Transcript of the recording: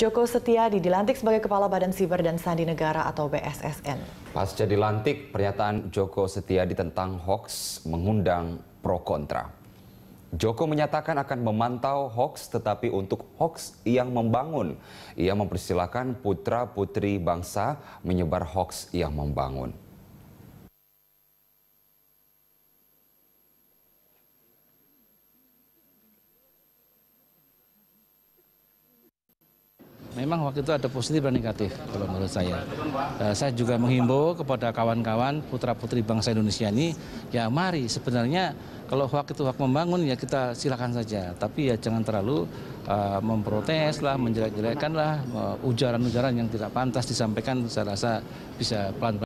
Joko Setiadi dilantik sebagai Kepala Badan Siber dan Sandi Negara atau BSSN. Pasca dilantik, pernyataan Joko Setiadi tentang hoax mengundang pro kontra. Joko menyatakan akan memantau hoax tetapi untuk hoax yang membangun. Ia mempersilahkan putra-putri bangsa menyebar hoax yang membangun. memang waktu itu ada positif dan negatif kalau menurut saya. Eh, saya juga menghimbau kepada kawan-kawan putra-putri bangsa Indonesia ini, ya mari sebenarnya kalau waktu itu hak membangun ya kita silakan saja, tapi ya jangan terlalu uh, eh, memprotes lah, menjelek-jelekkan lah, eh, ujaran-ujaran yang tidak pantas disampaikan saya rasa bisa pelan-pelan.